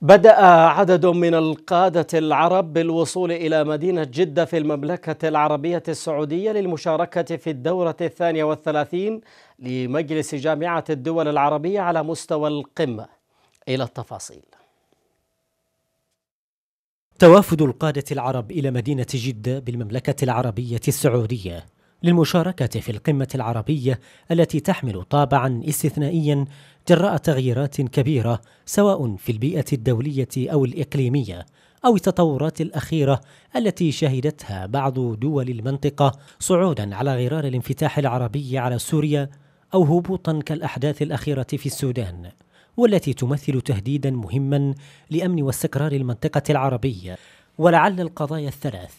بدأ عدد من القادة العرب بالوصول إلى مدينة جدة في المملكة العربية السعودية للمشاركة في الدورة الثانية والثلاثين لمجلس جامعة الدول العربية على مستوى القمة إلى التفاصيل توافد القادة العرب إلى مدينة جدة بالمملكة العربية السعودية للمشاركة في القمة العربية التي تحمل طابعا استثنائيا جراء تغييرات كبيرة سواء في البيئة الدولية أو الإقليمية أو التطورات الأخيرة التي شهدتها بعض دول المنطقة صعودا على غرار الانفتاح العربي على سوريا أو هبوطا كالأحداث الأخيرة في السودان والتي تمثل تهديدا مهما لأمن واستقرار المنطقة العربية ولعل القضايا الثلاث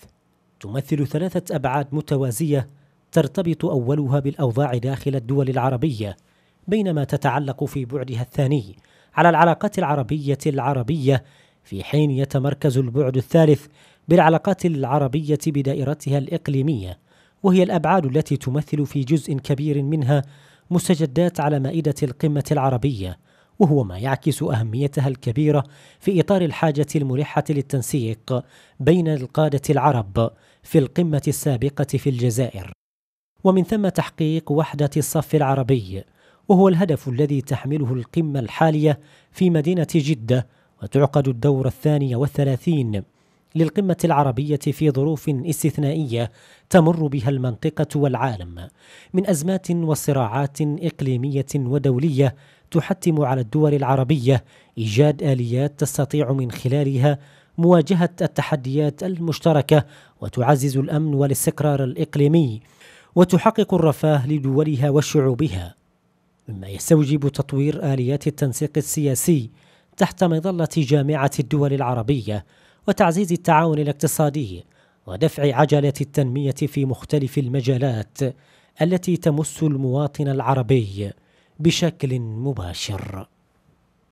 تمثل ثلاثة أبعاد متوازية ترتبط أولها بالأوضاع داخل الدول العربية بينما تتعلق في بعدها الثاني على العلاقات العربية العربية في حين يتمركز البعد الثالث بالعلاقات العربية بدائرتها الإقليمية وهي الأبعاد التي تمثل في جزء كبير منها مستجدات على مائدة القمة العربية وهو ما يعكس أهميتها الكبيرة في إطار الحاجة الملحة للتنسيق بين القادة العرب في القمة السابقة في الجزائر ومن ثم تحقيق وحدة الصف العربي وهو الهدف الذي تحمله القمة الحالية في مدينة جدة وتعقد الدور الثاني والثلاثين للقمة العربية في ظروف استثنائية تمر بها المنطقة والعالم من أزمات وصراعات إقليمية ودولية تحتم على الدول العربية إيجاد آليات تستطيع من خلالها مواجهة التحديات المشتركة وتعزز الأمن والاستقرار الإقليمي وتحقق الرفاه لدولها وشعوبها مما يستوجب تطوير اليات التنسيق السياسي تحت مظله جامعه الدول العربيه وتعزيز التعاون الاقتصادي ودفع عجله التنميه في مختلف المجالات التي تمس المواطن العربي بشكل مباشر